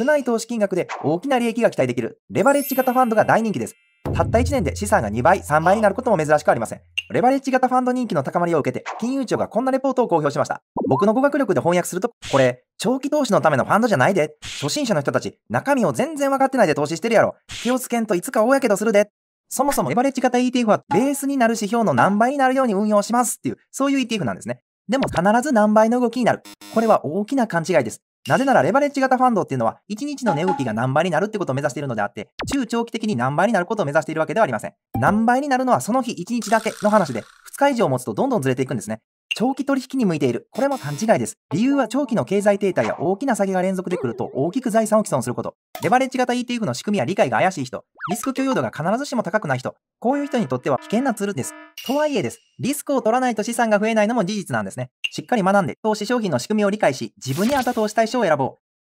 少ない投資金額で大きな利益が期待できるレバレッジ型ファンドが大人気です。たった1年で資産が2倍、3倍になることも珍しくありません。レバレッジ型ファンド人気の高まりを受けて、金融庁がこんなレポートを公表しました。僕の語学力で翻訳すると、これ、長期投資のためのファンドじゃないで。初心者の人たち、中身を全然分かってないで投資してるやろ。気をつけんといつか大やけどするで。そもそもレバレッジ型 ETF はベースになる指標の何倍になるように運用しますっていう、そういう ETF なんですね。でも必ず何倍の動きになる。これは大きな勘違いです。なぜならレバレッジ型ファンドっていうのは、1日の値動きが何倍になるってことを目指しているのであって、中長期的に何倍になることを目指しているわけではありません。何倍になるのはその日1日だけの話で、2日以上持つとどんどんずれていくんですね。長期取引に向いている。これも勘違いです。理由は長期の経済停滞や大きな下げが連続で来ると大きく財産を毀損すること。レバレッジ型 ETF の仕組みや理解が怪しい人、リスク許容度が必ずしも高くない人、こういう人にとっては危険なツールです。とはいえです。リスクを取らないと資産が増えないのも事実なんですね。しっかり学んで、投資商品の仕組みを理解し、自分に合った投資対象を選ぼう。